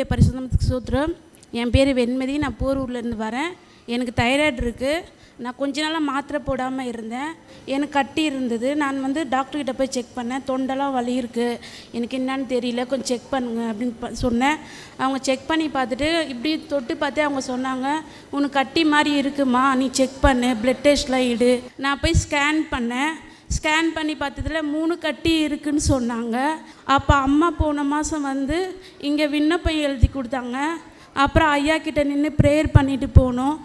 கத்தருடைய பரிசுத்தமத்துக்கு சூத்திரம் என் பேர் வெண்மதி நான் போரூர்லேருந்து வரேன் எனக்கு தைராய்டு இருக்குது நான் கொஞ்ச நாளாக மாத்திரை போடாமல் இருந்தேன் எனக்கு கட்டி இருந்தது நான் வந்து டாக்டர்கிட்ட போய் செக் பண்ணேன் தொண்டெல்லாம் வலி இருக்குது எனக்கு என்னன்னு தெரியல கொஞ்சம் செக் பண்ணுங்க அப்படின்னு சொன்னேன் அவங்க செக் பண்ணி பார்த்துட்டு இப்படி தொட்டு பார்த்தே அவங்க சொன்னாங்க உனக்கு கட்டி மாதிரி இருக்குமா நீ செக் பண்ணு ப்ளட் டெஸ்ட்லாம் இடு நான் போய் ஸ்கேன் பண்ணேன் ஸ்கேன் பண்ணி பார்த்ததில் மூணு கட்டி இருக்குதுன்னு சொன்னாங்க அப்போ அம்மா போன மாதம் வந்து இங்கே விண்ணப்பம் எழுதி கொடுத்தாங்க அப்புறம் ஐயா கிட்டே நின்று ப்ரேயர் பண்ணிட்டு போனோம்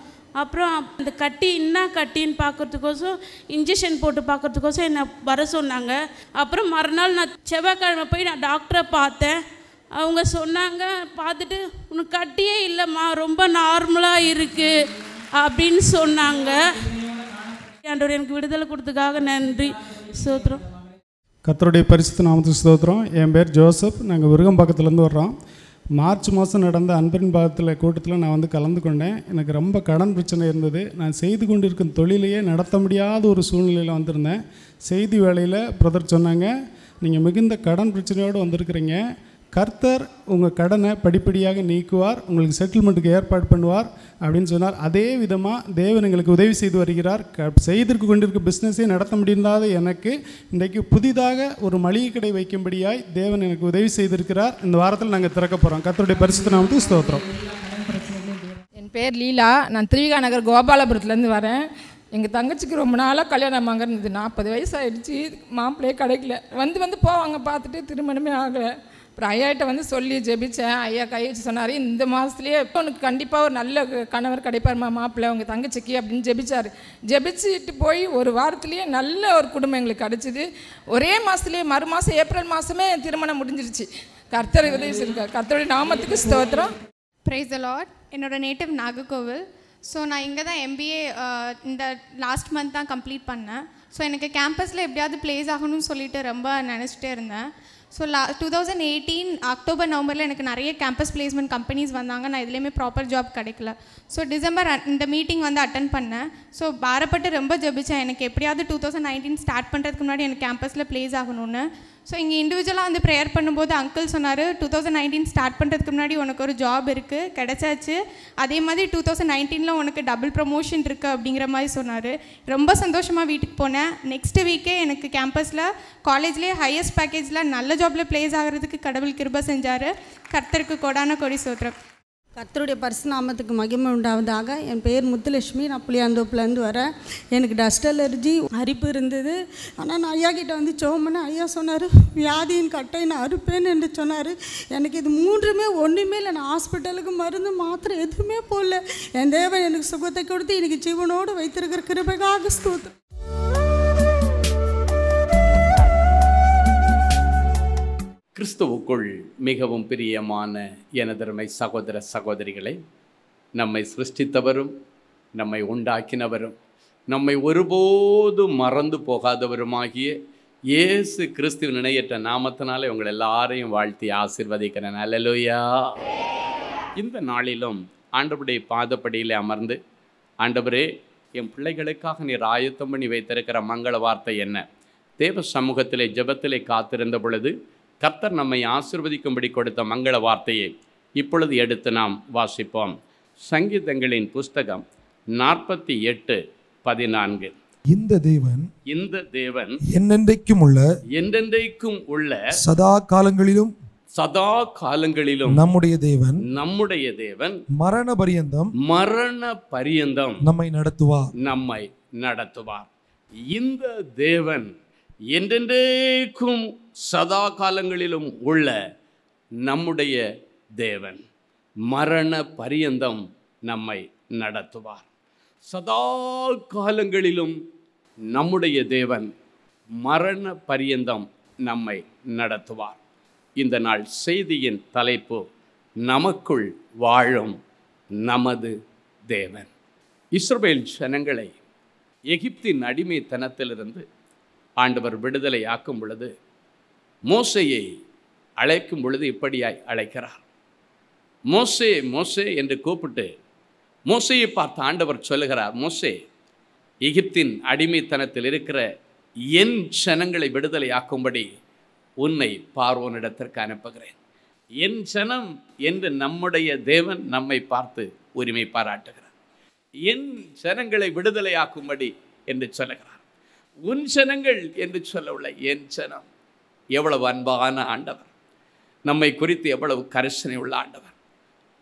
அப்புறம் அந்த கட்டி என்ன கட்டின்னு பார்க்குறதுக்கோசம் இன்ஜெக்ஷன் போட்டு பார்க்குறதுக்கோசம் என்னை வர சொன்னாங்க அப்புறம் மறுநாள் நான் செவ்வாய்க்கிழமை போய் நான் டாக்டரை பார்த்தேன் அவங்க சொன்னாங்க பார்த்துட்டு உனக்கு கட்டியே இல்லைம்மா ரொம்ப நார்மலாக இருக்குது அப்படின்னு சொன்னாங்க ஆண்டவர் எனக்கு விடுதலை கொடுத்ததுக்காக நன்றி சோத்ரம் கத்தருடைய பரிசுத்த நாமத்து ஸ்தோத்திரம் என் பேர் ஜோசப் நாங்கள் விருகம் பக்கத்துலேருந்து வர்றோம் மார்ச் மாதம் நடந்த அன்பின் பாகத்தில் கூட்டத்தில் நான் வந்து கலந்து கொண்டேன் எனக்கு ரொம்ப கடன் பிரச்சனை இருந்தது நான் செய்து கொண்டிருக்கும் தொழிலையே நடத்த முடியாத ஒரு சூழ்நிலையில் வந்திருந்தேன் செய்தி வேலையில் பிரதர் சொன்னாங்க நீங்கள் மிகுந்த கடன் பிரச்சனையோடு வந்திருக்கிறீங்க கர்த்தர் உங்கள் கடனை படிப்படியாக நீக்குவார் உங்களுக்கு செட்டில்மெண்ட்டுக்கு ஏற்பாடு பண்ணுவார் அப்படின்னு சொன்னார் அதே விதமாக தேவன் எங்களுக்கு உதவி செய்து வருகிறார் க செய்திருக்கு கொண்டிருக்க பிஸ்னஸே நடத்த முடியாத எனக்கு இன்றைக்கு புதிதாக ஒரு மளிகை கடை வைக்கும்படியாய் தேவன் எனக்கு உதவி செய்திருக்கிறார் இந்த வாரத்தில் நாங்கள் திறக்க போகிறோம் கர்த்தருடைய பரிசுத்த நாமத்துக்கு ஸ்தோத்திரம் என் பேர் லீலா நான் திருவிகா நகர் கோபாலபுரத்துலேருந்து வரேன் எங்கள் தங்கச்சிக்கு ரொம்ப நாளாக கல்யாணம் ஆகிறது நாற்பது வயசாகிடுச்சு மாப்பிள்ளையே கிடைக்கல வந்து வந்து போவாங்க பார்த்துட்டு திருமணமே ஆகலை அப்புறம் ஐயாட்ட வந்து சொல்லி ஜெபித்தேன் ஐயா கை வச்சு சொன்னார் இந்த மாதத்துலேயே இப்போ உனக்கு கண்டிப்பாக ஒரு நல்ல கணவர் கிடைப்பார்மா மாப்பிள்ளை உங்கள் தங்கச்சிக்கு அப்படின்னு ஜெபிச்சார் ஜெபிச்சுட்டு போய் ஒரு வாரத்துலேயே நல்ல ஒரு குடும்பம் எங்களுக்கு கிடச்சிது ஒரே மாதத்துலேயே மறு மாதம் ஏப்ரல் மாதமே திருமணம் முடிஞ்சிருச்சு கர்த்தர் உதவி செய்யிருக்கார் கர்த்தருடைய நாமத்துக்கு ஸ்தோத்திரம் ப்ரைஸ் லார்ட் என்னோடய நேட்டிவ் நாகர்கோவில் ஸோ நான் இங்கே தான் எம்பிஏ இந்த லாஸ்ட் மந்த் தான் கம்ப்ளீட் பண்ணேன் ஸோ எனக்கு கேம்பஸில் எப்படியாவது ப்ளேஸ் ஆகணும்னு சொல்லிட்டு ரொம்ப நினச்சிட்டே இருந்தேன் ஸோ லா டூ தௌசண்ட் எயிட்டீன் அக்டோபர் நவம்பரில் எனக்கு நிறைய கேம்பஸ் பிளேஸ்மெண்ட் கம்பெனிஸ் வந்தாங்க நான் இதுலேயுமே ப்ராப்பர் ஜாப் கிடைக்கல ஸோ டிசம்பர் இந்த மீட்டிங் வந்து அட்டன் பண்ணேன் ஸோ பாரப்பட்டு ரொம்ப ஜபிச்சேன் எனக்கு எப்படியாவது டூ தௌசண்ட் நைன்டீன் ஸ்டார்ட் பண்ணுறதுக்கு முன்னாடி எனக்கு கேம்பஸில் ப்ளேஸ் ஆகணும்னு ஸோ இங்கே இண்டிவிஜுவலாக வந்து ப்ரேயர் பண்ணும்போது அங்கிள் சொன்னார் டூ தௌசண்ட் நைன்டீன் ஸ்டார்ட் பண்ணுறதுக்கு முன்னாடி உனக்கு ஒரு ஜாப் இருக்குது கிடச்சாச்சு அதே மாதிரி டூ தௌசண்ட் நைன்டீனில் உனக்கு டபுள் ப்ரமோஷன் இருக்குது அப்படிங்கிற மாதிரி சொன்னார் ரொம்ப சந்தோஷமாக வீட்டுக்கு போனேன் நெக்ஸ்ட் வீக்கே எனக்கு கேம்பஸில் காலேஜ்லேயே ஹையஸ்ட் பேக்கேஜில் நல்ல ஜாப்பில் ப்ளேஸ் ஆகிறதுக்கு கடவுள் கிருப செஞ்சார் கர்த்தருக்கு கொடான கொடி சொல்கிறேன் கத்தருடைய பரிசுநாமத்துக்கு மகிமை உண்டாவதாக என் பேர் முத்துலட்சுமி நான் புளியாந்தோப்புலேருந்து வரேன் எனக்கு டஸ்ட் அலர்ஜி அரிப்பு இருந்தது ஆனால் நான் ஐயா கிட்டே வந்து சோமன்னு ஐயா சொன்னார் வியாதியின் கட்டை நான் அறுப்பேன்னு என்று சொன்னார் எனக்கு இது மூன்றுமே ஒன்றுமே இல்லை நான் ஹாஸ்பிட்டலுக்கு மருந்து மாத்திரை எதுவுமே போடல என் தேவன் எனக்கு சுகத்தை கொடுத்து இன்றைக்கி ஜீவனோடு வைத்திருக்கிற கிருபகாக ஸ்தூத்திரம் கிறிஸ்துவுக்குள் மிகவும் பிரியமான எனதருமை சகோதர சகோதரிகளை நம்மை சிருஷ்டித்தவரும் நம்மை உண்டாக்கினவரும் நம்மை ஒருபோதும் மறந்து போகாதவருமாகிய இயேசு கிறிஸ்துவ நினையற்ற நாமத்தினாலே உங்கள் எல்லாரையும் வாழ்த்தி ஆசிர்வதிக்கிறேன் அலலோயா இந்த நாளிலும் ஆண்டவருடைய பாதப்படியில் அமர்ந்து ஆண்டவரே என் பிள்ளைகளுக்காக நீர் ஆயத்தம் பண்ணி வைத்திருக்கிற மங்கள வார்த்தை என்ன தேவ சமூகத்திலே ஜபத்திலே காத்திருந்த பொழுது கர்த்தர் நம்மை ஆசிர்வதிக்கும்படி கொடுத்த மங்கள வார்த்தையை இப்பொழுது எடுத்து நாம் வாசிப்போம் சங்கீதங்களின் புஸ்தகம் நாற்பத்தி எட்டு பதினான்கு இந்த தேவன் இந்த தேவன் என்னென்றைக்கும் உள்ள என்றென்றைக்கும் உள்ள சதா காலங்களிலும் சதா காலங்களிலும் நம்முடைய தேவன் நம்முடைய தேவன் மரண பரியந்தம் மரண பரியந்தம் நம்மை நடத்துவார் நம்மை நடத்துவார் இந்த தேவன் என்றென்றைக்கும் சதா காலங்களிலும் உள்ள நம்முடைய தேவன் மரண பரியந்தம் நம்மை நடத்துவார் சதா காலங்களிலும் நம்முடைய தேவன் மரண பரியந்தம் நம்மை நடத்துவார் இந்த நாள் செய்தியின் தலைப்பு நமக்குள் வாழும் நமது தேவன் இஸ்ரேல் ஜனங்களை எகிப்தின் அடிமைத்தனத்திலிருந்து ஆண்டவர் விடுதலை ஆக்கும் பொழுது மோசையை அழைக்கும் பொழுது இப்படியாய் அழைக்கிறார் மோசே மோசே என்று கூப்பிட்டு மோசையை பார்த்து ஆண்டவர் சொல்லுகிறார் மோசே எகிப்தின் அடிமைத்தனத்தில் இருக்கிற என் ஜனங்களை விடுதலையாக்கும்படி உன்னை பார்வோனிடத்திற்கு அனுப்புகிறேன் என் ஜனம் என்று நம்முடைய தேவன் நம்மை பார்த்து உரிமை பாராட்டுகிறார் என் ஜனங்களை விடுதலையாக்கும்படி என்று சொல்லுகிறார் உன் ஜனங்கள் என்று சொல்லவில்லை என் ஜனம் எவ்வளவு அன்பான ஆண்டவர் நம்மை குறித்து எவ்வளவு கரிசனை உள்ள ஆண்டவர்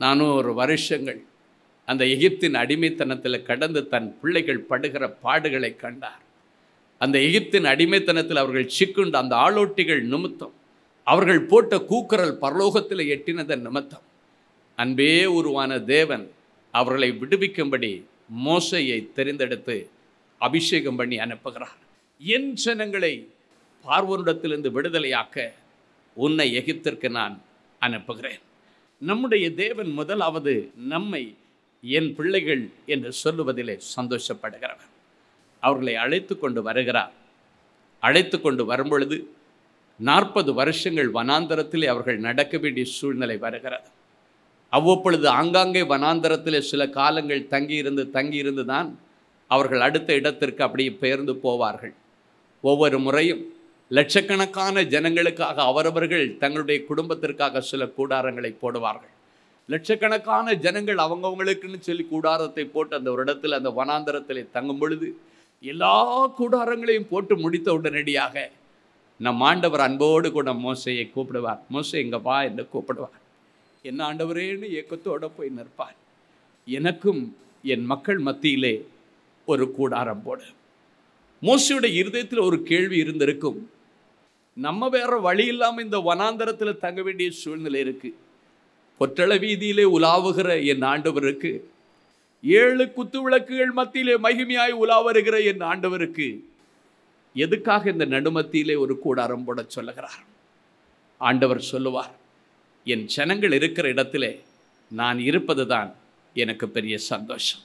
நானும் ஒரு வருஷங்கள் அந்த எகிப்தின் அடிமைத்தனத்தில் கடந்து தன் பிள்ளைகள் படுகிற பாடுகளை கண்டார் அந்த எகிப்தின் அடிமைத்தனத்தில் அவர்கள் சிக்குண்ட அந்த ஆளோட்டிகள் நிமித்தம் அவர்கள் போட்ட கூக்குரல் பரலோகத்தில் எட்டினதன் நிமித்தம் அன்பே உருவான தேவன் அவர்களை விடுவிக்கும்படி மோசையை தெரிந்தெடுத்து அபிஷேகம் பண்ணி அனுப்புகிறார் என் ஜனங்களை பார்வனிடத்திலிருந்து விடுதலையாக்க உன்னை எகிப்திற்கு நான் அனுப்புகிறேன் நம்முடைய தேவன் முதலாவது நம்மை என் பிள்ளைகள் என்று சொல்லுவதிலே சந்தோஷப்படுகிறவர் அவர்களை அழைத்து கொண்டு வருகிறார் அழைத்து கொண்டு வரும்பொழுது நாற்பது வருஷங்கள் வனாந்தரத்திலே அவர்கள் நடக்க வேண்டிய சூழ்நிலை வருகிறது அவ்வப்பொழுது ஆங்காங்கே வனாந்தரத்திலே சில காலங்கள் தங்கியிருந்து தங்கியிருந்து தான் அவர்கள் அடுத்த இடத்திற்கு அப்படியே பெயர்ந்து போவார்கள் ஒவ்வொரு முறையும் லட்சக்கணக்கான ஜனங்களுக்காக அவரவர்கள் தங்களுடைய குடும்பத்திற்காக சில கூடாரங்களை போடுவார்கள் லட்சக்கணக்கான ஜனங்கள் அவங்கவுங்களுக்குன்னு சொல்லி கூடாரத்தை போட்டு அந்த ஒரு இடத்துல அந்த வனாந்தரத்தில் தங்கும் பொழுது எல்லா கூடாரங்களையும் போட்டு முடித்த உடனடியாக நம் ஆண்டவர் அன்போடு கூட மோசையை கூப்பிடுவார் மோசை எங்கள் வா என்று கூப்பிடுவார் என்ன ஆண்டவரேன்னு இயக்கத்தோடு போய் நிற்பார் எனக்கும் என் மக்கள் மத்தியிலே ஒரு கூடாரம் போடு மோசையோட இருதயத்தில் ஒரு கேள்வி இருந்திருக்கும் நம்ம வேற வழி இல்லாமல் இந்த வனாந்தரத்தில் தங்க வேண்டிய சூழ்நிலை இருக்குது பொற்றள வீதியிலே உலாவுகிற என் ஆண்டவருக்கு ஏழு குத்து விளக்குகள் மத்தியிலே மகிமையாய் உலா வருகிற என் ஆண்டவருக்கு எதுக்காக இந்த நடுமத்தியிலே ஒரு கூடாரம் போட சொல்லுகிறார் ஆண்டவர் சொல்லுவார் என் ஜனங்கள் இருக்கிற இடத்திலே நான் இருப்பது தான் எனக்கு பெரிய சந்தோஷம்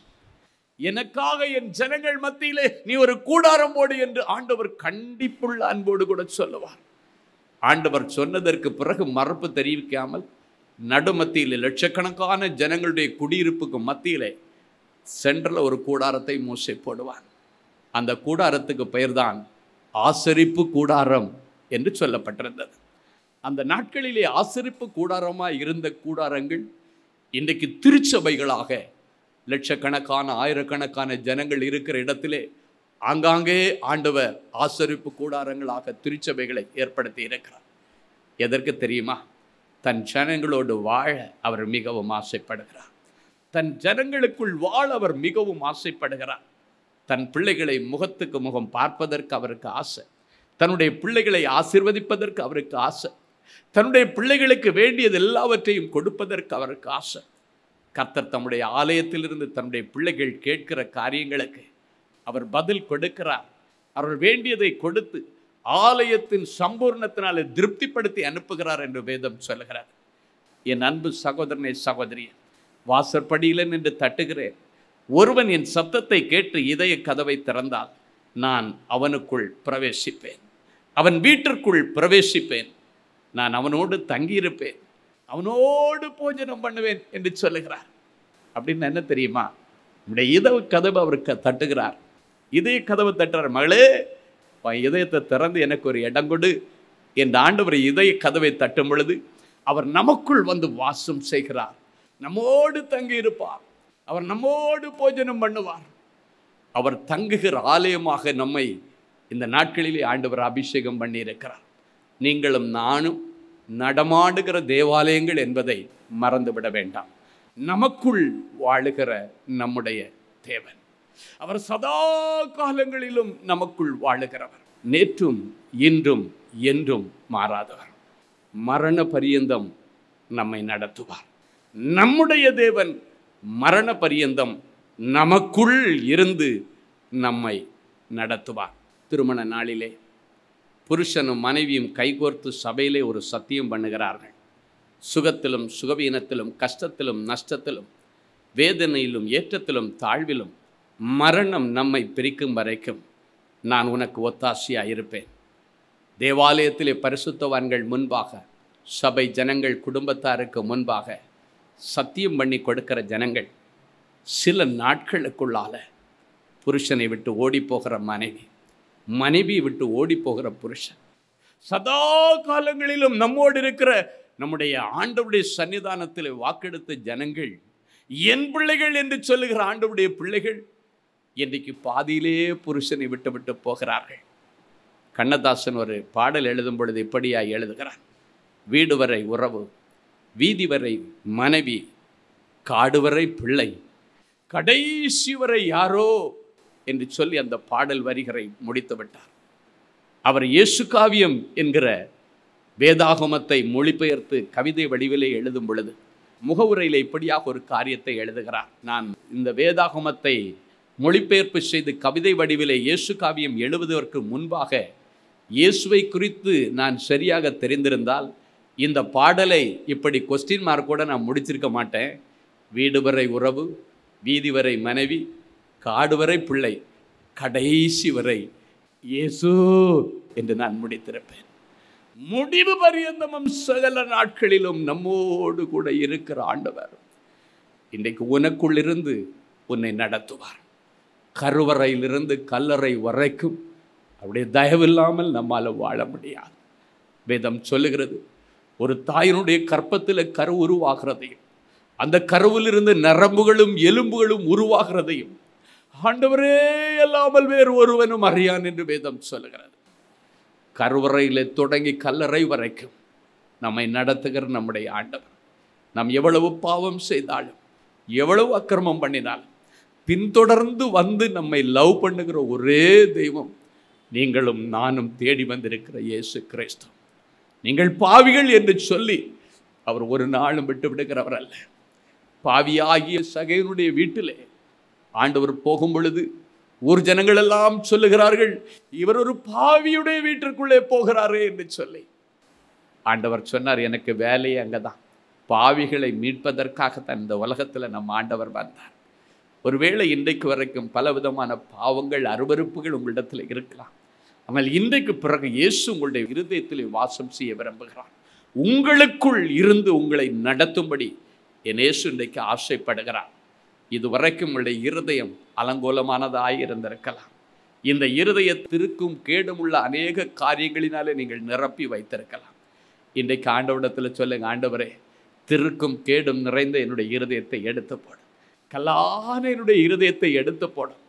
எனக்காக என் ஜனங்கள் மத்தியிலே நீ ஒரு கூடாரம் போடு என்று ஆண்டவர் கண்டிப்புள்ள அன்போடு கூட சொல்லுவார் ஆண்டவர் சொன்னதற்கு பிறகு மறுப்பு தெரிவிக்காமல் நடுமத்தியில் லட்சக்கணக்கான ஜனங்களுடைய குடியிருப்புக்கு மத்தியிலே சென்ட்ரல் ஒரு கூடாரத்தை மூசை போடுவார் அந்த கூடாரத்துக்கு பெயர்தான் ஆசரிப்பு கூடாரம் என்று சொல்லப்பட்டிருந்தது அந்த நாட்களிலே ஆசரிப்பு கூடாரமாக இருந்த கூடாரங்கள் இன்றைக்கு திருச்சபைகளாக லட்சக்கணக்கான ஆயிரக்கணக்கான ஜனங்கள் இருக்கிற இடத்திலே ஆங்காங்கே ஆண்டவர் ஆசரிப்பு கூடாரங்களாக திருச்சபைகளை ஏற்படுத்தி இருக்கிறார் எதற்கு தெரியுமா தன் ஜனங்களோடு வாழ அவர் மிகவும் ஆசைப்படுகிறார் தன் ஜனங்களுக்குள் வாழ அவர் மிகவும் ஆசைப்படுகிறார் தன் பிள்ளைகளை முகத்துக்கு முகம் பார்ப்பதற்கு அவருக்கு ஆசை தன்னுடைய பிள்ளைகளை ஆசிர்வதிப்பதற்கு அவருக்கு ஆசை தன்னுடைய பிள்ளைகளுக்கு வேண்டியது எல்லாவற்றையும் கொடுப்பதற்கு அவருக்கு ஆசை கர்த்தர் தம்முடைய ஆலயத்திலிருந்து தன்னுடைய பிள்ளைகள் கேட்கிற காரியங்களுக்கு அவர் பதில் கொடுக்கிறார் அவர் வேண்டியதை கொடுத்து ஆலயத்தின் சம்பூர்ணத்தினால் திருப்திப்படுத்தி அனுப்புகிறார் என்று வேதம் சொல்கிறார் என் அன்பு சகோதரனே சகோதரியே வாசற்படியில் நின்று தட்டுகிறேன் ஒருவன் என் சத்தத்தை கேட்டு இதய கதவை திறந்தால் நான் அவனுக்குள் பிரவேசிப்பேன் அவன் வீட்டிற்குள் பிரவேசிப்பேன் நான் அவனோடு தங்கியிருப்பேன் அவனோடு போஜனம் பண்ணுவேன் என்று சொல்லுகிறார் அப்படின்னு என்ன தெரியுமா நம்முடைய இதவு கதவை அவருக்கு தட்டுகிறார் இதய கதவு தட்டுற மகளே இதயத்தை திறந்து எனக்கு ஒரு இடம் கொடு என்ற ஆண்டவர் இதய கதவை தட்டும் பொழுது அவர் நமக்குள் வந்து வாசம் செய்கிறார் நம்மோடு தங்கியிருப்பார் அவர் நம்மோடு போஜனம் பண்ணுவார் அவர் தங்குகிற ஆலயமாக நம்மை இந்த நாட்களிலே ஆண்டவர் அபிஷேகம் பண்ணியிருக்கிறார் நீங்களும் நானும் நடமாடுகிற தேவாலயங்கள் என்பதை மறந்துவிட வேண்டாம் நமக்குள் வாழுகிற நம்முடைய தேவன் அவர் சதா காலங்களிலும் நமக்குள் வாழுகிறவர் நேற்றும் இன்றும் என்றும் மாறாதவர் மரண பரியந்தம் நம்மை நடத்துவார் நம்முடைய தேவன் மரண பரியந்தம் நமக்குள் இருந்து நம்மை நடத்துவார் திருமண நாளிலே புருஷனும் மனைவியும் கைகோர்த்து சபையிலே ஒரு சத்தியம் பண்ணுகிறார்கள் சுகத்திலும் சுகவீனத்திலும் கஷ்டத்திலும் நஷ்டத்திலும் வேதனையிலும் ஏற்றத்திலும் தாழ்விலும் மரணம் நம்மை பிரிக்கும் வரைக்கும் நான் உனக்கு ஒத்தாசியாக இருப்பேன் தேவாலயத்திலே பரிசுத்தவான்கள் முன்பாக சபை ஜனங்கள் குடும்பத்தாருக்கு முன்பாக சத்தியம் பண்ணி கொடுக்கிற ஜனங்கள் சில நாட்களுக்குள்ளால புருஷனை விட்டு ஓடி போகிற மனைவி மனைவி விட்டு ஓடி போகிற புருஷன் சதா காலங்களிலும் நம்மோடு இருக்கிற நம்முடைய ஆண்டவுடைய சன்னிதானத்தில் வாக்கெடுத்த ஜனங்கள் என் பிள்ளைகள் என்று சொல்லுகிற ஆண்டவுடைய பிள்ளைகள் இன்றைக்கு பாதியிலே புருஷனை விட்டு விட்டு போகிறார்கள் கண்ணதாசன் ஒரு பாடல் எழுதும் பொழுது இப்படியாக எழுதுகிறான் வீடு வரை உறவு வீதி வரை மனைவி காடு வரை பிள்ளை கடைசி வரை யாரோ என்று சொல்லி அந்த பாடல் வரிகளை முடித்து விட்டார் அவர் இயேசு காவியம் என்கிற வேதாகமத்தை மொழிபெயர்த்து கவிதை வடிவிலே எழுதும் பொழுது முகவுரையில் இப்படியாக ஒரு காரியத்தை எழுதுகிறார் நான் இந்த வேதாகமத்தை மொழிபெயர்ப்பு செய்து கவிதை வடிவிலே இயேசு காவியம் எழுதுவதற்கு முன்பாக இயேசுவை குறித்து நான் சரியாக தெரிந்திருந்தால் இந்த பாடலை இப்படி கொஸ்டின் மார்க்கோடு நான் முடிச்சிருக்க மாட்டேன் வீடு வரை உறவு வீதி வரை மனைவி காடு வரை பிள்ளை கடைசி வரை இயேசு என்று நான் முடித்திருப்பேன் முடிவு பரியந்தமும் சகல நாட்களிலும் நம்மோடு கூட இருக்கிற ஆண்டவர் இன்றைக்கு உனக்குள்ளிருந்து உன்னை நடத்துவார் கருவறையிலிருந்து கல்லறை வரைக்கும் அப்படியே தயவில்லாமல் நம்மால் வாழ முடியாது வேதம் சொல்லுகிறது ஒரு தாயினுடைய கற்பத்தில் கரு உருவாகிறதையும் அந்த கருவிலிருந்து நரம்புகளும் எலும்புகளும் உருவாகிறதையும் ஆண்டவரே அல்லாமல் வேறு ஒருவனும் அறியான் என்று வேதம் சொல்கிறது கருவறையில் தொடங்கி கல்லறை வரைக்கும் நம்மை நடத்துகிற நம்முடைய ஆண்டவர் நாம் எவ்வளவு பாவம் செய்தாலும் எவ்வளவு அக்கிரமம் பண்ணினாலும் பின்தொடர்ந்து வந்து நம்மை லவ் பண்ணுகிற ஒரே தெய்வம் நீங்களும் நானும் தேடி வந்திருக்கிற இயேசு கிறிஸ்து நீங்கள் பாவிகள் என்று சொல்லி அவர் ஒரு நாளும் விட்டு விடுகிறவர் அல்ல பாவியாகிய சகையனுடைய வீட்டிலே ஆண்டவர் போகும் பொழுது ஊர் ஜனங்கள் எல்லாம் சொல்லுகிறார்கள் இவர் ஒரு பாவியுடைய வீட்டிற்குள்ளே போகிறாரே என்று சொல்லி ஆண்டவர் சொன்னார் எனக்கு வேலையே அங்கே தான் பாவிகளை மீட்பதற்காகத்தான் இந்த உலகத்தில் நம்ம ஆண்டவர் வந்தார் ஒருவேளை இன்றைக்கு வரைக்கும் பல விதமான பாவங்கள் அருவறுப்புகள் உங்களிடத்தில் இருக்கலாம் ஆனால் இன்றைக்கு பிறகு இயேசு உங்களுடைய இருதயத்தில் வாசம் செய்ய விரும்புகிறான் உங்களுக்குள் இருந்து உங்களை நடத்தும்படி என் இயேசு இன்றைக்கு ஆசைப்படுகிறான் இதுவரைக்கும் உங்களுடைய இருதயம் அலங்கோலமானதாக இருந்திருக்கலாம் இந்த இருதயத்திற்கும் உள்ள அநேக காரியங்களினாலே நீங்கள் நிரப்பி வைத்திருக்கலாம் இன்றைக்கு ஆண்டவடத்தில் சொல்லுங்க ஆண்டவரே திருக்கும் கேடும் நிறைந்த என்னுடைய இருதயத்தை எடுத்து போடும் கல்லான என்னுடைய இருதயத்தை எடுத்து போடும்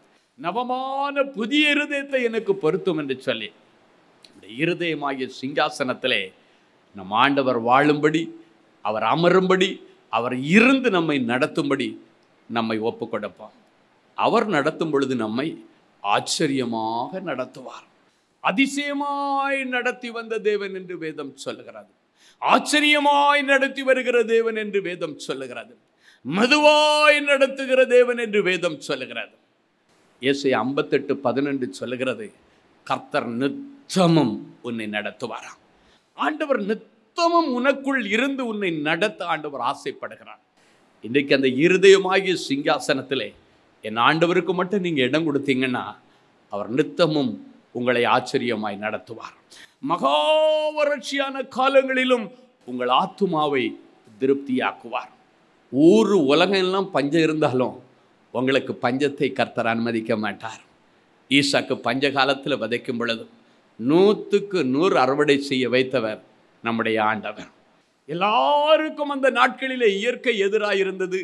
நவமான புதிய இருதயத்தை எனக்கு பொருத்தும் என்று சொல்லி என்னுடைய இருதயமாகிய சிங்காசனத்திலே நம் ஆண்டவர் வாழும்படி அவர் அமரும்படி அவர் இருந்து நம்மை நடத்தும்படி நம்மை ஒப்பு கொடுப்பார் அவர் நடத்தும் பொழுது நம்மை ஆச்சரியமாக நடத்துவார் அதிசயமாய் நடத்தி வந்த தேவன் என்று வேதம் சொல்லுகிறது ஆச்சரியமாய் நடத்தி வருகிற தேவன் என்று வேதம் சொல்லுகிறது மெதுவாய் நடத்துகிற தேவன் என்று வேதம் சொல்லுகிறது இயேசை ஐம்பத்தெட்டு பதினெண்டு சொல்லுகிறது கர்த்தர் நித்தமும் உன்னை நடத்துவாராம் ஆண்டவர் நித்தமும் உனக்குள் இருந்து உன்னை நடத்த ஆண்டவர் ஆசைப்படுகிறார் இன்றைக்கு அந்த இருதயமாகிய சிங்காசனத்தில் என் ஆண்டவருக்கு மட்டும் நீங்கள் இடம் கொடுத்தீங்கன்னா அவர் நித்தமும் உங்களை ஆச்சரியமாய் நடத்துவார் மகா வறட்சியான காலங்களிலும் உங்கள் ஆத்துமாவை திருப்தியாக்குவார் ஊர் உலகம் எல்லாம் பஞ்சம் இருந்தாலும் உங்களுக்கு பஞ்சத்தை கர்த்தர் அனுமதிக்க மாட்டார் ஈசாக்கு பஞ்ச காலத்தில் விதைக்கும் பொழுது நூற்றுக்கு நூறு அறுவடை செய்ய வைத்தவர் நம்முடைய ஆண்டவர் எல்லாருக்கும் அந்த நாட்களிலே இயற்கை எதிராயிருந்தது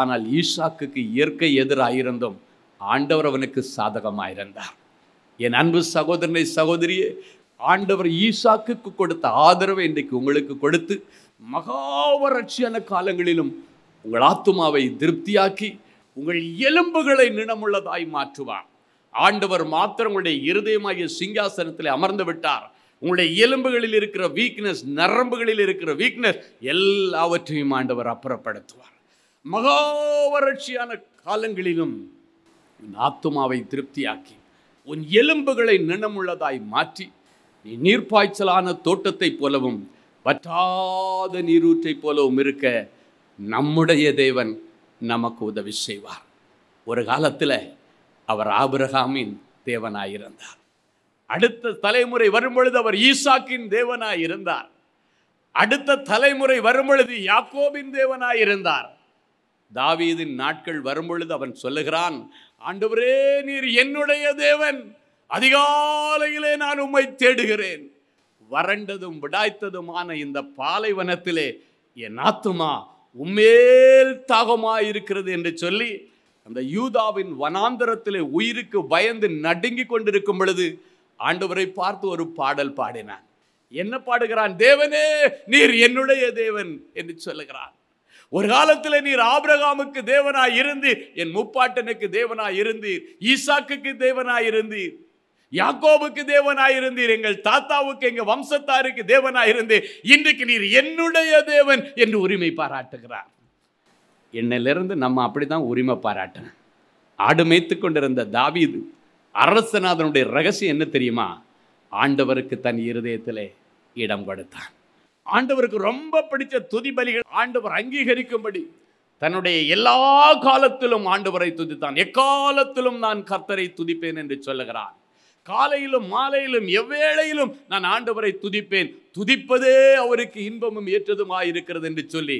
ஆனால் ஈசாக்குக்கு இயற்கை எதிராயிருந்தும் ஆண்டவர் அவனுக்கு சாதகமாயிருந்தார் என் அன்பு சகோதரனை சகோதரியே ஆண்டவர் ஈசாக்குக்கு கொடுத்த ஆதரவை இன்றைக்கு உங்களுக்கு கொடுத்து மகா வறட்சியான காலங்களிலும் உங்கள் ஆத்துமாவை திருப்தியாக்கி உங்கள் எலும்புகளை நினமுள்ளதாய் மாற்றுவார் ஆண்டவர் மாத்திரம் உங்களுடைய இருதயமாகிய சிங்காசனத்தில் அமர்ந்து விட்டார் உங்களுடைய எலும்புகளில் இருக்கிற வீக்னஸ் நரம்புகளில் இருக்கிற வீக்னஸ் எல்லாவற்றையும் ஆண்டவர் அப்புறப்படுத்துவார் மகா வறட்சியான காலங்களிலும் உன் ஆத்துமாவை திருப்தியாக்கி உன் எலும்புகளை நினமுள்ளதாய் மாற்றி நீ நீர்ப்பாய்ச்சலான தோட்டத்தைப் போலவும் வற்றாத நீரூற்றை போலவும் இருக்க நம்முடைய தேவன் நமக்கு உதவி செய்வார் ஒரு காலத்தில் அவர் ஆபிரகாமின் தேவனாயிருந்தார் அடுத்த தலைமுறை வரும்பொழுது அவர் ஈசாக்கின் தேவனாய் இருந்தார் அடுத்த தலைமுறை வரும்பொழுது யாக்கோபின் தேவனாய் இருந்தார் தாவீதின் நாட்கள் வரும்பொழுது அவன் சொல்லுகிறான் ஆண்டவரே நீர் என்னுடைய தேவன் அதிகாலையிலே நான் உம்மை தேடுகிறேன் வறண்டதும் விடாய்த்ததுமான இந்த பாலைவனத்திலே என் ஆத்துமா உம்மேல் தாகமாக இருக்கிறது என்று சொல்லி அந்த யூதாவின் வனாந்தரத்திலே உயிருக்கு பயந்து நடுங்கி கொண்டிருக்கும் பொழுது ஆண்டவரை பார்த்து ஒரு பாடல் பாடினான் என்ன பாடுகிறான் தேவனே நீர் என்னுடைய தேவன் என்று சொல்லுகிறான் ஒரு காலத்தில் நீர் ஆபிரகாமுக்கு தேவனாய் இருந்தீர் என் முப்பாட்டனுக்கு தேவனாய் இருந்தீர் ஈசாக்குக்கு தேவனாய் இருந்தீர் யாக்கோவுக்கு தேவனாய் இருந்தீர் எங்கள் தாத்தாவுக்கு எங்கள் வம்சத்தாருக்கு தேவனாய் இருந்தீர் இன்றைக்கு நீர் என்னுடைய தேவன் என்று உரிமை பாராட்டுகிறார் என்னிலிருந்து நம்ம அப்படி தான் உரிமை பாராட்டணும் ஆடு மேய்த்து கொண்டிருந்த தாவீது அரசநாதனுடைய ரகசியம் என்ன தெரியுமா ஆண்டவருக்கு தன் இருதயத்திலே இடம் கொடுத்தான் ஆண்டவருக்கு ரொம்ப பிடித்த துதிபலிகள் ஆண்டவர் அங்கீகரிக்கும்படி தன்னுடைய எல்லா காலத்திலும் ஆண்டவரை துதித்தான் எக்காலத்திலும் நான் கர்த்தரை துதிப்பேன் என்று சொல்லுகிறான் காலையிலும் மாலையிலும் எவ்வேளையிலும் நான் ஆண்டவரை துதிப்பேன் துதிப்பதே அவருக்கு இன்பமும் ஏற்றதுமாக இருக்கிறது என்று சொல்லி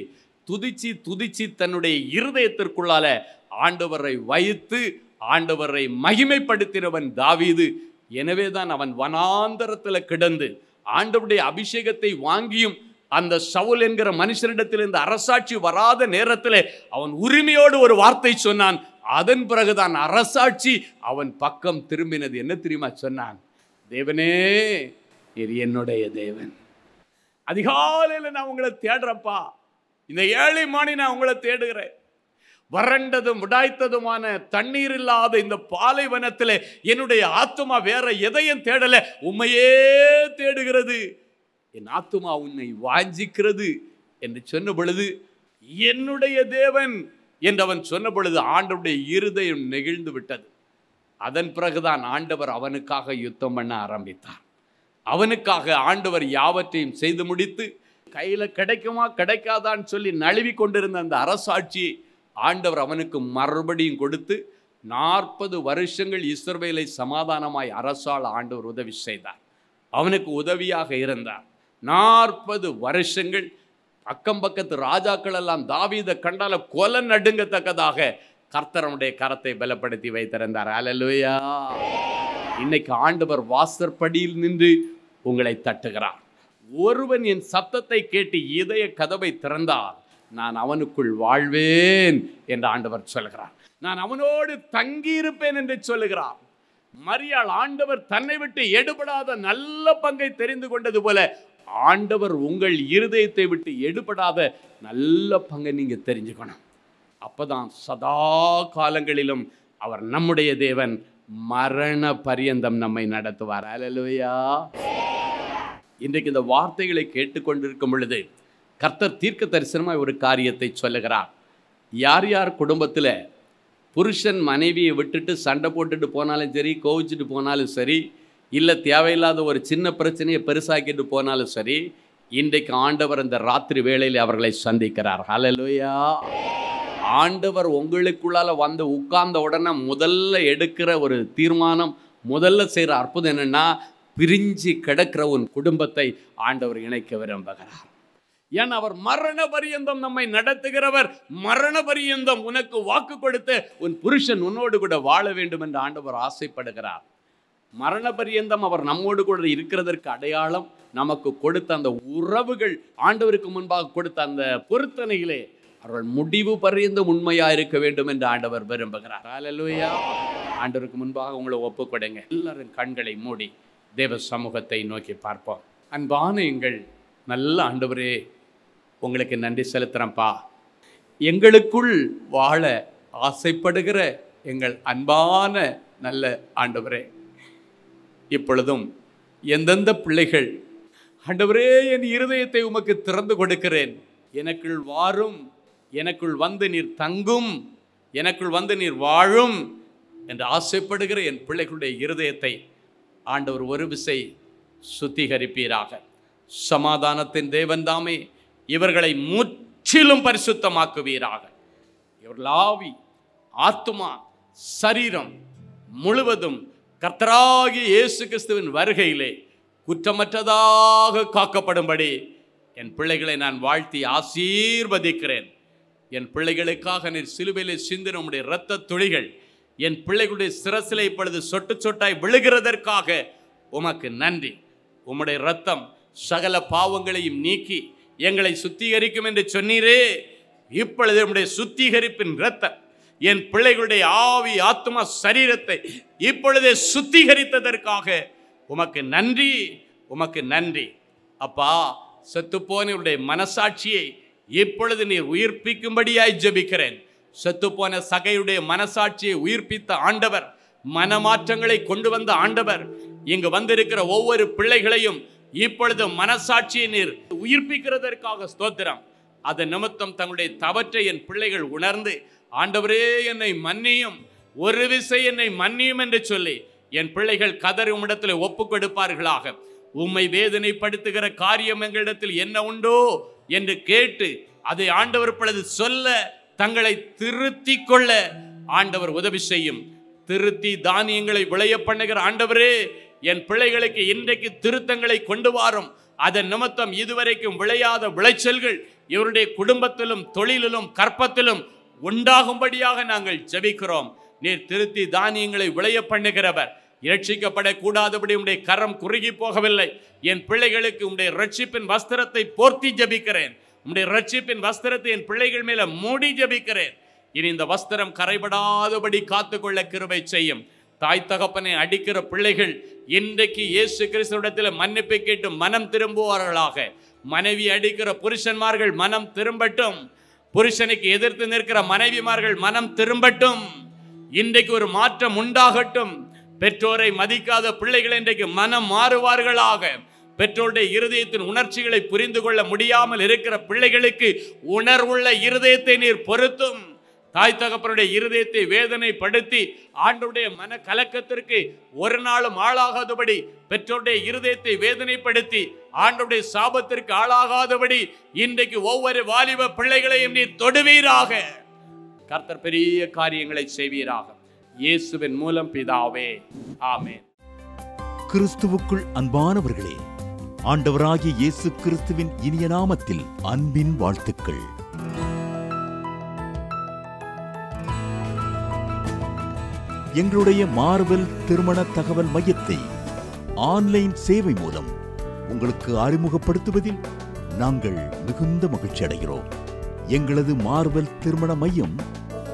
துதிச்சு துதிச்சு தன்னுடைய இருதயத்திற்குள்ளால ஆண்டவரை வைத்து ஆண்டவரை மகிமைப்படுத்தினவன் தாவீது எனவே தான் அவன் வனாந்தரத்தில் கிடந்து ஆண்டவருடைய அபிஷேகத்தை வாங்கியும் அந்த சவுல் என்கிற மனுஷனிடத்திலிருந்து அரசாட்சி வராத நேரத்தில் அவன் உரிமையோடு ஒரு வார்த்தை சொன்னான் அதன் பிறகுதான் அரசாட்சி அவன் பக்கம் திரும்பினது என்ன தெரியுமா சொன்னான் தேவனே என்னுடைய தேவன் அதிகாலையில் நான் உங்களை தேடுறப்பா இந்த ஏழை மாணி நான் உங்களை தேடுகிறேன் வறண்டதும் உடாய்த்ததுமான தண்ணீர் இல்லாத இந்த பாலைவனத்தில் என்னுடைய ஆத்துமா வேற எதையும் தேடலை உண்மையே தேடுகிறது என் ஆத்துமா உன்னை வாஞ்சிக்கிறது என்று சொன்ன பொழுது என்னுடைய தேவன் என்று அவன் சொன்ன பொழுது ஆண்டவருடைய இருதயம் நெகிழ்ந்து விட்டது அதன் பிறகுதான் ஆண்டவர் அவனுக்காக யுத்தம் பண்ண ஆரம்பித்தார் அவனுக்காக ஆண்டவர் யாவற்றையும் செய்து முடித்து கையில் கிடைக்குமா கிடைக்காதான்னு சொல்லி நழுவி கொண்டிருந்த அந்த அரசாட்சியை ஆண்டவர் அவனுக்கு மறுபடியும் கொடுத்து நாற்பது வருஷங்கள் இஸ்ரவேலை சமாதானமாய் அரசால் ஆண்டவர் உதவி செய்தார் அவனுக்கு உதவியாக இருந்தார் நாற்பது வருஷங்கள் அக்கம் பக்கத்து ராஜாக்கள் எல்லாம் தாவீதை கண்டால கொலை நடுங்கத்தக்கதாக கர்த்தரனுடைய கரத்தை பலப்படுத்தி வைத்திருந்தார் அலலுயா இன்னைக்கு ஆண்டவர் வாசற்படியில் நின்று உங்களை தட்டுகிறார் ஒருவன் என் சத்தத்தை கேட்டு இதய கதவை திறந்தால் நான் அவனுக்குள் வாழ்வேன் என்று ஆண்டவர் சொல்கிறார் நான் அவனோடு தங்கியிருப்பேன் என்று சொல்லுகிறார் மரியாள் ஆண்டவர் தன்னை விட்டு எடுபடாத நல்ல பங்கை தெரிந்து கொண்டது போல ஆண்டவர் உங்கள் இருதயத்தை விட்டு எடுபடாத நல்ல பங்கை நீங்கள் தெரிஞ்சுக்கணும் அப்போதான் சதா காலங்களிலும் அவர் நம்முடைய தேவன் மரண பரியந்தம் நம்மை நடத்துவார் அலலுவையா இன்றைக்கு இந்த வார்த்தைகளை கேட்டுக்கொண்டிருக்கும் பொழுது கர்த்தர் தீர்க்க தரிசனமாக ஒரு காரியத்தை சொல்லுகிறார் யார் யார் குடும்பத்தில் புருஷன் மனைவியை விட்டுட்டு சண்டை போட்டுட்டு போனாலும் சரி கோவிச்சிட்டு போனாலும் சரி இல்லை தேவையில்லாத ஒரு சின்ன பிரச்சனையை பெருசாக்கிட்டு போனாலும் சரி இன்றைக்கு ஆண்டவர் இந்த ராத்திரி வேளையில் அவர்களை சந்திக்கிறார் ஹலலோயா ஆண்டவர் உங்களுக்குள்ளால் வந்து உட்கார்ந்த உடனே முதல்ல எடுக்கிற ஒரு தீர்மானம் முதல்ல செய்கிற அற்புதம் என்னென்னா பிரிஞ்சு கிடக்கிற உன் குடும்பத்தை ஆண்டவர் இணைக்க விரும்புகிறார் ஏன் அவர் மரண பரியந்தம் நம்மை நடத்துகிறவர் மரண பரியந்தம் உனக்கு வாக்கு கொடுத்து உன் புருஷன் உன்னோடு கூட வாழ வேண்டும் என்று ஆண்டவர் ஆசைப்படுகிறார் மரண பரியந்தம் அவர் நம்மோடு கூட இருக்கிறதற்கு அடையாளம் நமக்கு கொடுத்த அந்த உறவுகள் ஆண்டவருக்கு முன்பாக கொடுத்த அந்த பொருத்தனையிலே அவர்கள் முடிவு பரியந்தம் உண்மையா இருக்க வேண்டும் என்று ஆண்டவர் விரும்புகிறார் ஆண்டவருக்கு முன்பாக உங்களை ஒப்பு கொடுங்க எல்லாரும் கண்களை மூடி தேவ சமூகத்தை நோக்கி பார்ப்போம் அன்பான எங்கள் நல்ல ஆண்டவரே உங்களுக்கு நன்றி செலுத்துகிறேன்ப்பா எங்களுக்குள் வாழ ஆசைப்படுகிற எங்கள் அன்பான நல்ல ஆண்டவரே இப்பொழுதும் எந்தெந்த பிள்ளைகள் ஆண்டவரே என் இருதயத்தை உமக்கு திறந்து கொடுக்கிறேன் எனக்குள் வாரும் எனக்குள் வந்து நீர் தங்கும் எனக்குள் வந்து நீர் வாழும் என்று ஆசைப்படுகிற என் பிள்ளைகளுடைய இருதயத்தை ஆண்டவர் ஒரு விசை சுத்திகரிப்பீராக சமாதானத்தின் தேவன்தாமே இவர்களை முற்றிலும் பரிசுத்தமாக்குவீராக ஆவி ஆத்மா சரீரம் முழுவதும் கர்த்தராகி இயேசு கிறிஸ்துவின் வருகையிலே குற்றமற்றதாக காக்கப்படும்படி என் பிள்ளைகளை நான் வாழ்த்தி ஆசீர்வதிக்கிறேன் என் பிள்ளைகளுக்காக நீர் சிலுவையிலே சிந்தின உடைய இரத்த துளிகள் என் பிள்ளைகளுடைய சிரசிலை இப்பொழுது சொட்டு சொட்டாய் விழுகிறதற்காக உமக்கு நன்றி உம்முடைய இரத்தம் சகல பாவங்களையும் நீக்கி எங்களை சுத்திகரிக்கும் என்று சொன்னீரே இப்பொழுது நம்முடைய சுத்திகரிப்பின் ரத்தம் என் பிள்ளைகளுடைய ஆவி ஆத்மா சரீரத்தை இப்பொழுதே சுத்திகரித்ததற்காக உமக்கு நன்றி உமக்கு நன்றி அப்பா செத்துப்போனவருடைய மனசாட்சியை இப்பொழுது நீர் உயிர்ப்பிக்கும்படியாய் ஜபிக்கிறேன் செத்துப்போன சகையுடைய மனசாட்சியை உயிர்ப்பித்த ஆண்டவர் மனமாற்றங்களை கொண்டு வந்த ஆண்டவர் இங்கு வந்திருக்கிற ஒவ்வொரு பிள்ளைகளையும் இப்பொழுது மனசாட்சியை நீர் உயிர்ப்பிக்கிறதற்காக ஸ்தோத்திரம் அதன் நிமித்தம் தங்களுடைய தவற்றை என் பிள்ளைகள் உணர்ந்து ஆண்டவரே என்னை மன்னியும் ஒரு விசை என்னை மன்னியும் என்று சொல்லி என் பிள்ளைகள் கதறி உம்மிடத்தில் ஒப்பு கொடுப்பார்களாக உம்மை வேதனைப்படுத்துகிற காரியம் எங்களிடத்தில் என்ன உண்டோ என்று கேட்டு அதை ஆண்டவர் பிள்ளை சொல்ல தங்களை திருத்தி கொள்ள ஆண்டவர் உதவி செய்யும் திருத்தி தானியங்களை விளைய பண்ணுகிற ஆண்டவரே என் பிள்ளைகளுக்கு இன்றைக்கு திருத்தங்களை கொண்டு வாரும் அதன் நிமித்தம் இதுவரைக்கும் விளையாத விளைச்சல்கள் இவருடைய குடும்பத்திலும் தொழிலிலும் கற்பத்திலும் உண்டாகும்படியாக நாங்கள் ஜெபிக்கிறோம் நீர் திருத்தி தானியங்களை விளைய பண்ணுகிறவர் இரட்சிக்கப்படக்கூடாதபடி உடைய கரம் குறுகி போகவில்லை என் பிள்ளைகளுக்கு உடைய ரட்சிப்பின் வஸ்திரத்தை போர்த்தி ஜபிக்கிறேன் உடைய ரட்சிப்பின் வஸ்திரத்தை என் பிள்ளைகள் மேல மூடி ஜபிக்கிறேன் இனி இந்த வஸ்திரம் கரைபடாதபடி காத்துக்கொள்ள கிருவை செய்யும் தாய் தகப்பனை அடிக்கிற பிள்ளைகள் இன்றைக்கு இயேசு கிறிஸ்துவிடத்தில் மன்னிப்பை கேட்டு மனம் திரும்புவார்களாக மனைவி அடிக்கிற புருஷன்மார்கள் மனம் திரும்பட்டும் புருஷனுக்கு எதிர்த்து நிற்கிற மனைவிமார்கள் மனம் திரும்பட்டும் இன்றைக்கு ஒரு மாற்றம் உண்டாகட்டும் பெற்றோரை மதிக்காத பிள்ளைகள் இன்றைக்கு மனம் மாறுவார்களாக பெற்றோருடைய இருதயத்தின் உணர்ச்சிகளை புரிந்து கொள்ள முடியாமல் இருக்கிற பிள்ளைகளுக்கு உணர்வுள்ள இருதயத்தை நீர் பொருத்தும் தாய் தகப்பனுடைய இருதயத்தை வேதனைப்படுத்தி ஆண்டுடைய மன கலக்கத்திற்கு ஒரு நாளும் ஆளாகாதபடி பெற்றோருடைய இருதயத்தை வேதனைப்படுத்தி ஆண்டுடைய சாபத்திற்கு ஆளாகாதபடி இன்றைக்கு ஒவ்வொரு வாலிப பிள்ளைகளையும் நீ தொடுவீராக கர்த்தர் பெரிய காரியங்களை செய்வீராக இயேசுவின் மூலம் பிதாவே ஆமேன் கிறிஸ்துவுக்குள் அன்பானவர்களே ஆண்டவராகிய இயேசு கிறிஸ்துவின் இனிய நாமத்தில் அன்பின் வாழ்த்துக்கள் எங்களுடைய மார்வெல் திருமண தகவல் மையத்தை ஆன்லைன் சேவை மூலம் உங்களுக்கு அறிமுகப்படுத்துவதில் நாங்கள் மிகுந்த மகிழ்ச்சி அடைகிறோம் எங்களது மார்வல் திருமண மையம்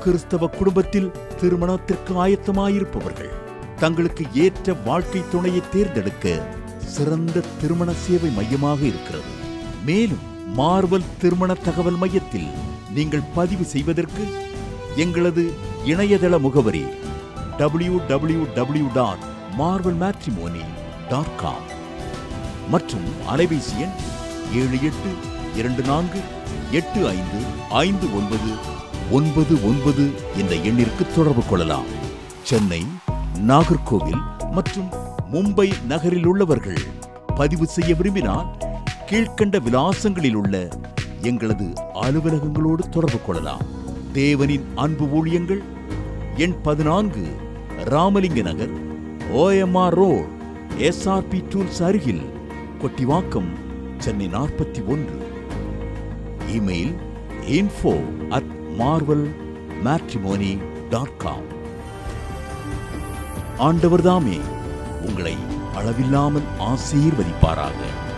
கிறிஸ்தவ குடும்பத்தில் திருமணத்திற்கு ஆயத்தமாயிருப்பவர்கள் தங்களுக்கு ஏற்ற வாழ்க்கை துணையை தேர்ந்தெடுக்க சிறந்த திருமண சேவை மையமாக இருக்கிறது மேலும் மார்வல் திருமண தகவல் மையத்தில் நீங்கள் பதிவு செய்வதற்கு எங்களது இணையதள முகவரி www.marvelmatrimony.com மற்றும் அலைபேசி எண் ஏழு எட்டு இரண்டு நான்கு எட்டு ஐந்து ஐந்து ஒன்பது ஒன்பது ஒன்பது என்ற எண்ணிற்கு தொடர்பு கொள்ளலாம் சென்னை நாகர்கோவில் மற்றும் மும்பை நகரில் உள்ளவர்கள் பதிவு செய்ய விரும்பினால் கீழ்கண்ட விலாசங்களில் உள்ள எங்களது அலுவலகங்களோடு தொடர்பு கொள்ளலாம் தேவனின் அன்பு ஊழியங்கள் எண் பதினான்கு Ramalinga Nagar OMR road SRP tools அருகில் கொட்டிவாக்கம் சென்னை நாற்பத்தி ஒன்று email info at Marvel Matrimony dot com ஆண்டவர் தாமே உங்களை அளவில்லாமல் ஆசீர்வதிப்பாராக